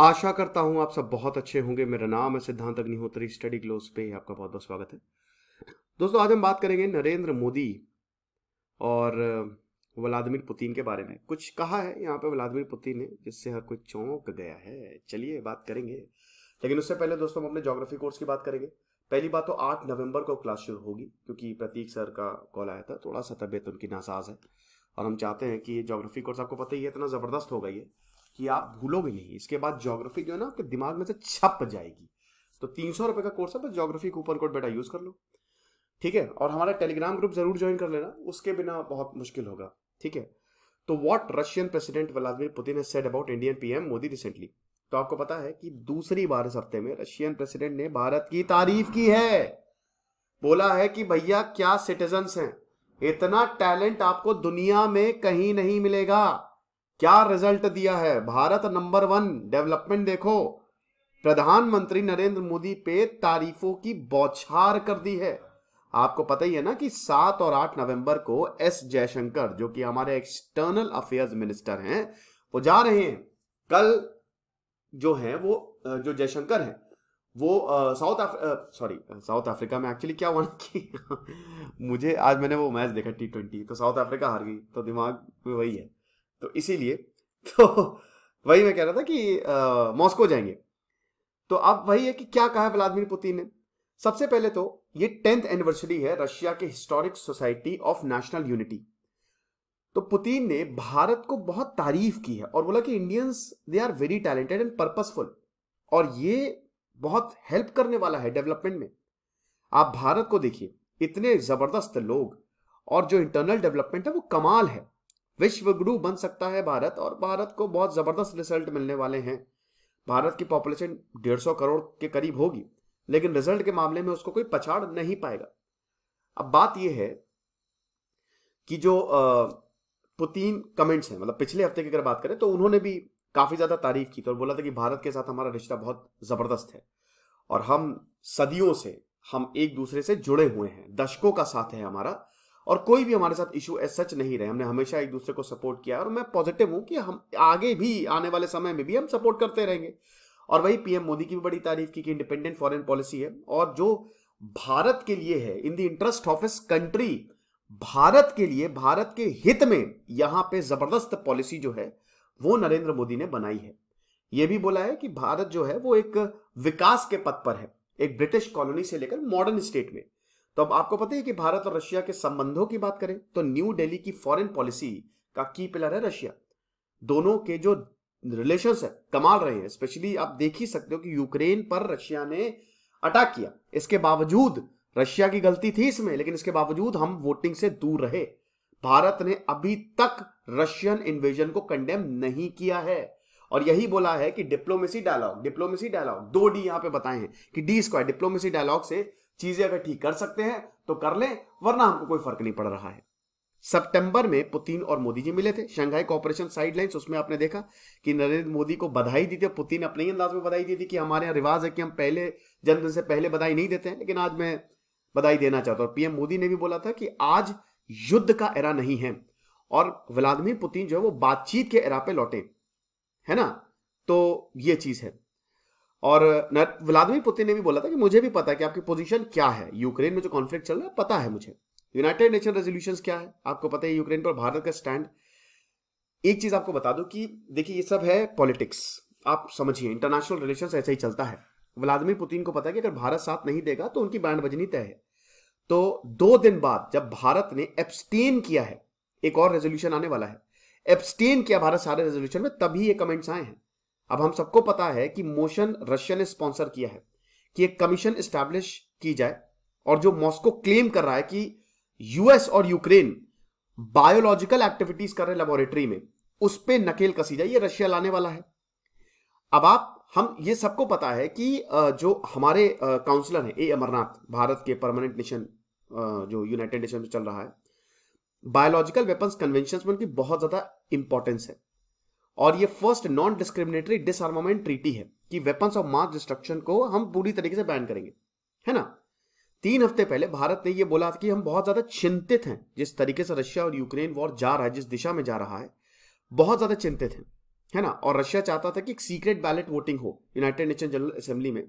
आशा करता हूँ आप सब बहुत अच्छे होंगे मेरा नाम है सिद्धांत अग्निहोत्री स्टडी ग्लोस पे आपका बहुत बहुत स्वागत है दोस्तों आज हम बात करेंगे नरेंद्र मोदी और व्लादिमिर पुतिन के बारे में कुछ कहा है यहाँ पे व्लादिमिर पुतिन ने जिससे हर कोई चौंक गया है चलिए बात करेंगे लेकिन उससे पहले दोस्तों हम अपने जोग्राफी कोर्स की बात करेंगे पहली बात तो आठ नवंबर को क्लास शुरू होगी क्योंकि प्रतीक सर का कॉल आया था थोड़ा सा तबीयत उनकी नासाज है और हम चाहते हैं कि ये जोग्राफी कोर्स आपको पता ही है इतना ज़बरदस्त होगा ये कि आप भूलोगे नहीं इसके बाद जोग्राफी जो है ना आपके दिमाग में से छप जाएगी तो तीन सौ रुपए का कोर्स है बस जोग्राफी कूपन कोड बेटा यूज़ कर लो ठीक है और हमारा टेलीग्राम ग्रुप जरूर ज्वाइन कर लेना उसके बिना बहुत मुश्किल होगा ठीक है तो what Russian president Vladimir Putin ने said about Indian PM Modi recently तो आपको पता है कि दूसरी बार इस हफ्ते में रशियन प्रेसिडेंट ने भारत की तारीफ की है बोला है कि भैया क्या सिटीजन हैं इतना टैलेंट आपको दुनिया में कहीं नहीं मिलेगा क्या रिजल्ट दिया है भारत नंबर वन डेवलपमेंट देखो प्रधानमंत्री नरेंद्र मोदी पे तारीफों की बौछार कर दी है आपको पता ही है ना कि सात और आठ नवंबर को एस जयशंकर जो कि हमारे एक्सटर्नल अफेयर्स मिनिस्टर हैं वो जा रहे हैं कल जो है वो जो जयशंकर हैं वो साउथ सॉरी साउथ अफ्रीका में एक्चुअली क्या हुआ कि मुझे आज मैंने वो मैच देखा टी ट्वेंटी तो साउथ अफ्रीका हार गई तो दिमाग में वही है तो इसीलिए तो वही मैं कह रहा था कि मॉस्को जाएंगे तो अब वही है कि क्या कहा व्लादिमिर पुतिन ने सबसे पहले तो ये टेंथ एनिवर्सरी है रशिया के historic society of national unity तो पुतिन ने भारत को बहुत तारीफ की है और बोला कि Indians they are very talented and purposeful और ये बहुत हेल्प करने वाला है डेवलपमेंट में आप भारत को देखिए इतने जबरदस्त लोग और जो इंटरनल डेवलपमेंट है वो कमाल है विश्व गुरु बन सकता है भारत और भारत को बहुत ज़बरदस्त रिजल्ट मिलने वाले हैं भारत की पॉपुलेशन डेढ़ सौ करोड़ के करीब होगी लेकिन रिजल्ट के मामले में उसको कोई पछाड़ नहीं पाएगा अब बात यह है कि जो पुतिन कमेंट्स हैं मतलब पिछले हफ्ते की अगर बात करें तो उन्होंने भी काफ़ी ज़्यादा तारीफ की तो बोला था कि भारत के साथ हमारा रिश्ता बहुत ज़बरदस्त है और हम सदियों से हम एक दूसरे से जुड़े हुए हैं दशकों का साथ है हमारा और कोई भी हमारे साथ इशू एज सच नहीं रहे हमने हमेशा एक दूसरे को सपोर्ट किया और मैं पॉजिटिव हूँ कि हम आगे भी आने वाले समय में भी हम सपोर्ट करते रहेंगे और वही पीएम मोदी की भी बड़ी तारीफ की कि इंडिपेंडेंट फॉरेन पॉलिसी है और जो भारत के लिए है इन द इंटरेस्ट ऑफ इस कंट्री भारत के लिए भारत के हित में यहां पे जबरदस्त पॉलिसी जो है वो नरेंद्र मोदी ने बनाई है यह भी बोला है कि भारत जो है वो एक विकास के पथ पर है एक ब्रिटिश कॉलोनी से लेकर मॉडर्न स्टेट में तो अब आपको पता है कि भारत और रशिया के संबंधों की बात करें तो न्यू दिल्ली की फॉरेन पॉलिसी का की पिलर है रशिया दोनों के जो रिलेशन है कमाल रहे हैं स्पेशली आप देख ही सकते हो कि यूक्रेन पर रशिया ने अटैक किया इसके बावजूद रशिया की गलती थी इसमें लेकिन इसके बावजूद हम वोटिंग से दूर रहे भारत ने अभी तक रशियन इन्वेजन को कंडेम नहीं किया है और यही बोला है कि डिप्लोमेसी डायलॉग डिप्लोमेसी डायलॉग दो डी यहां पे बताए हैं कि डी स्क्वायर डिप्लोमेसी डायलॉग से चीजें अगर ठीक कर सकते हैं तो कर लें वरना हमको कोई फर्क नहीं पड़ रहा है सितंबर में पुतिन और मोदी जी मिले थे शंघाई कॉपरेशन साइडलाइंस उसमें आपने देखा कि नरेंद्र मोदी को बधाई दी थी पुतिन अपने ही अंदाज में बधाई दी थी कि हमारे यहाँ रिवाज है कि हम पहले जन्मदिन से पहले बधाई नहीं देते हैं लेकिन आज मैं बधाई देना चाहता हूँ पीएम मोदी ने भी बोला था कि आज युद्ध का एरा नहीं है और व्लादिमिर पुतिन जो है वो बातचीत के एरा पे लौटे है ना तो ये चीज है और व्लादिमिर पुतिन ने भी बोला था कि मुझे भी पता है कि आपकी पोजीशन क्या है यूक्रेन में जो कॉन्फ्लिक्ट चल रहा है पता है मुझे यूनाइटेड नेशन रेजोल्यूशन क्या है आपको पता है यूक्रेन पर भारत का स्टैंड एक चीज आपको बता दो कि देखिए ये सब है पॉलिटिक्स आप समझिए इंटरनेशनल रिलेशन ऐसे ही चलता है व्लादिमिर पुतिन को पता है कि अगर भारत साथ नहीं देगा तो उनकी बैंड बजनी तय है तो दो दिन बाद जब भारत ने एब्सटेन किया है एक और रेजोल्यूशन आने वाला है एब्सटेन किया भारत सारे रेजोल्यूशन में तभी ये कमेंट्स आए हैं अब हम सबको पता है कि मोशन रशिया ने स्पॉन्सर किया है कि एक कमीशन स्टैब्लिश की जाए और जो मॉस्को क्लेम कर रहा है कि यूएस और यूक्रेन बायोलॉजिकल एक्टिविटीज कर रहे हैं लेबोरेटरी में उस पर नकेल कसी जाए ये रशिया लाने वाला है अब आप हम ये सबको पता है कि जो हमारे काउंसलर हैं ए अमरनाथ भारत के परमानेंट नेशन जो यूनाइटेड नेशन में चल रहा है बायोलॉजिकल वेपन्स कन्वेंशन में उनकी बहुत ज्यादा इंपॉर्टेंस है और ये first non discriminatory disarmament treaty है कि वेपन्स ऑफ मास डिस्ट्रक्शन को हम पूरी तरीके से बैन करेंगे है ना तीन हफ्ते पहले भारत ने यह बोला कि हम बहुत ज्यादा चिंतित हैं जिस तरीके से रशिया और यूक्रेन वॉर जा रहा है जिस दिशा में जा रहा है बहुत ज्यादा चिंतित हैं है ना और रशिया चाहता था कि एक सीक्रेट बैलेट वोटिंग हो यूनाइटेड नेशन जनरल असेंबली में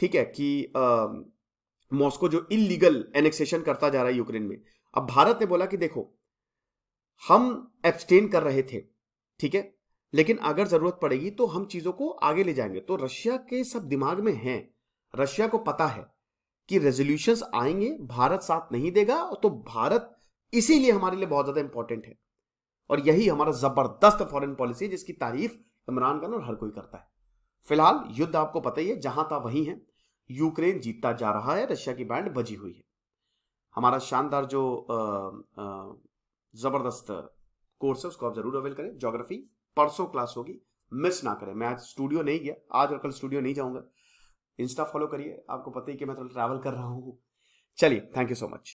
ठीक है कि मॉस्को जो इलीगल एनेक्सेशन करता जा रहा है यूक्रेन में अब भारत ने बोला कि देखो हम एब्सटेन कर रहे थे ठीक है लेकिन अगर जरूरत पड़ेगी तो हम चीजों को आगे ले जाएंगे तो रशिया के सब दिमाग में है रशिया को पता है कि रेजोल्यूशन आएंगे भारत साथ नहीं देगा तो भारत इसीलिए हमारे लिए बहुत ज्यादा इंपॉर्टेंट है और यही हमारा जबरदस्त फॉरेन पॉलिसी है जिसकी तारीफ इमरान खान और हर कोई करता है फिलहाल युद्ध आपको पता ही है जहां था वहीं है यूक्रेन जीतता जा रहा है रशिया की बैंड बजी हुई है हमारा शानदार जो जबरदस्त कोर्स है उसको आप जरूर अवेल करें ज्योग्राफी परसों क्लास होगी मिस ना करें मैं आज स्टूडियो नहीं गया आज और कल स्टूडियो नहीं जाऊंगा इंस्टा फॉलो करिए आपको पता ही कि मैं थोड़ा तो ट्रैवल कर रहा हूँ चलिए थैंक यू सो मच